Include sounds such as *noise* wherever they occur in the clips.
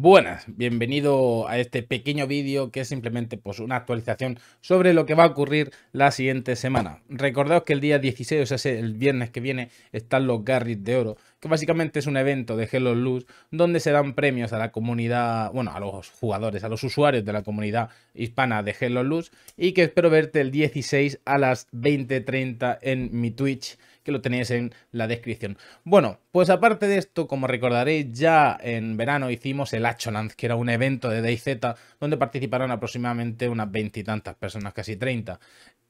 Buenas, bienvenido a este pequeño vídeo que es simplemente pues, una actualización sobre lo que va a ocurrir la siguiente semana. Recordaos que el día 16, o sea, el viernes que viene, están los Garrits de Oro, que básicamente es un evento de Hello Luz donde se dan premios a la comunidad, bueno, a los jugadores, a los usuarios de la comunidad hispana de Hello Luz y que espero verte el 16 a las 20.30 en mi Twitch que lo tenéis en la descripción. Bueno, pues aparte de esto, como recordaréis, ya en verano hicimos el Achonanz, que era un evento de DayZ donde participaron aproximadamente unas veintitantas personas, casi 30.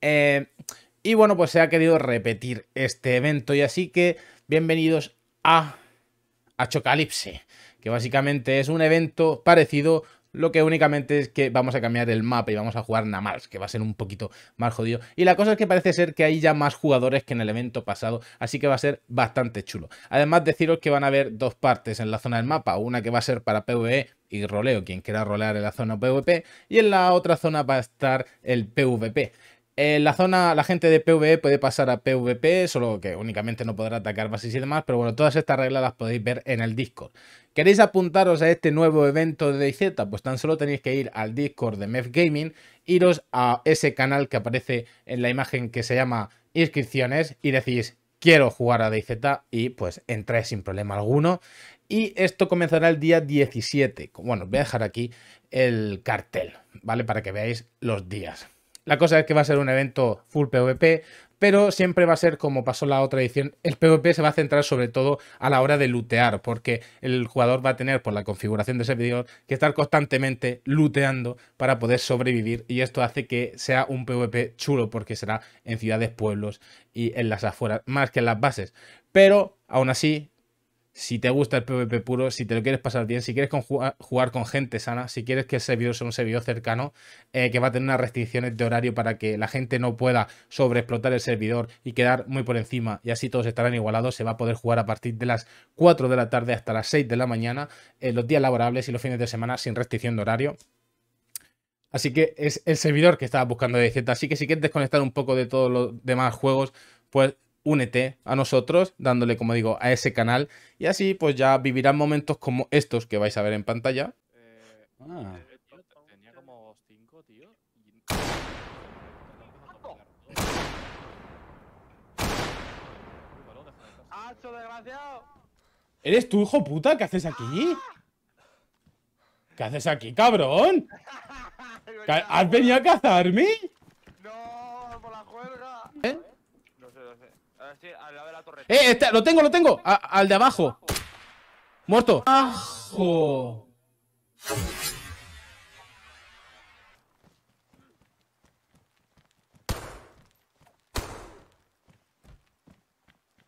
Eh, y bueno, pues se ha querido repetir este evento y así que bienvenidos a Achocalipse, que básicamente es un evento parecido lo que únicamente es que vamos a cambiar el mapa y vamos a jugar Namals, que va a ser un poquito más jodido. Y la cosa es que parece ser que hay ya más jugadores que en el evento pasado, así que va a ser bastante chulo. Además, deciros que van a haber dos partes en la zona del mapa, una que va a ser para PvE y roleo, quien quiera rolear en la zona PvP, y en la otra zona va a estar el PvP. En eh, la zona, la gente de PvE puede pasar a PvP, solo que únicamente no podrá atacar bases y demás, pero bueno, todas estas reglas las podéis ver en el Discord. ¿Queréis apuntaros a este nuevo evento de DayZ? Pues tan solo tenéis que ir al Discord de Mef Gaming, iros a ese canal que aparece en la imagen que se llama inscripciones y decís quiero jugar a DayZ y pues entráis sin problema alguno. Y esto comenzará el día 17. Bueno, voy a dejar aquí el cartel, ¿vale? Para que veáis los días. La cosa es que va a ser un evento full PvP, pero siempre va a ser como pasó la otra edición. El PvP se va a centrar sobre todo a la hora de lootear, porque el jugador va a tener, por la configuración de ese video, que estar constantemente looteando para poder sobrevivir. Y esto hace que sea un PvP chulo, porque será en ciudades, pueblos y en las afueras, más que en las bases. Pero aún así, si te gusta el PvP puro, si te lo quieres pasar bien, si quieres jugar con gente sana, si quieres que el servidor sea un servidor cercano, eh, que va a tener unas restricciones de horario para que la gente no pueda sobreexplotar el servidor y quedar muy por encima, y así todos estarán igualados, se va a poder jugar a partir de las 4 de la tarde hasta las 6 de la mañana, eh, los días laborables y los fines de semana sin restricción de horario. Así que es el servidor que estaba buscando de Z. Así que si quieres desconectar un poco de todos los demás juegos, pues únete a nosotros dándole, como digo, a ese canal y así pues ya vivirán momentos como estos que vais a ver en pantalla. ¿Eres tú, hijo puta? ¿Qué haces aquí? ¿Qué haces aquí, cabrón? *laughs* ¿Has venido a cazarme? ¡Eh! Este, ¡Lo tengo, lo tengo! al de abajo. Muerto. ¡Ajo!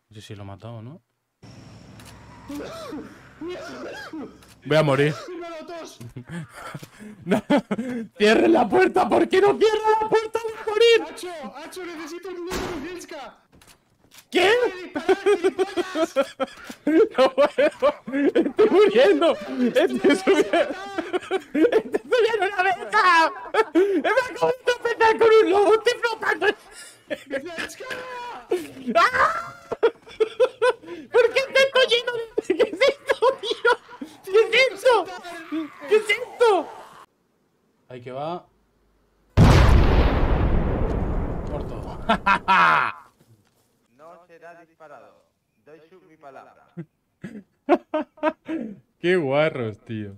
No sé si lo ha matado, ¿no? Voy a morir. *laughs* cierren la puerta, ¿por qué no cierra la puerta? ¡Voy a morir! ¡Necesito de ¿Qué? No puedo. Estoy muriendo. Estoy subiendo. Estoy subiendo la venta. Me va de tropezar con un lobo. Estoy flotando. ¡Ah! ¿Por qué estoy yendo? ¿Qué es esto, tío? ¿Qué es esto? ¿Qué es esto? Ahí que va. Corto. ¡Ja, *laughs* disparado. Doy su mi palabra. *laughs* Qué guarros, tío.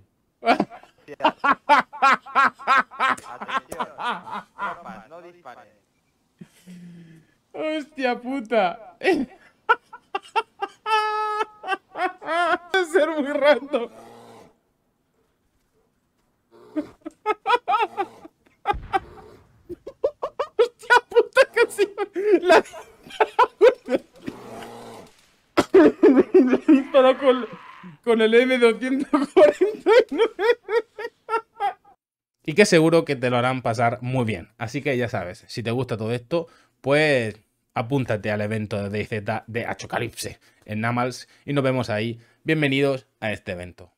no disparen. Hostia puta. *laughs* ser muy random. con, el M249. Y que seguro que te lo harán pasar muy bien. Así que ya sabes, si te gusta todo esto, pues apúntate al evento de DZ de Achocalipse en Namals y nos vemos ahí. Bienvenidos a este evento.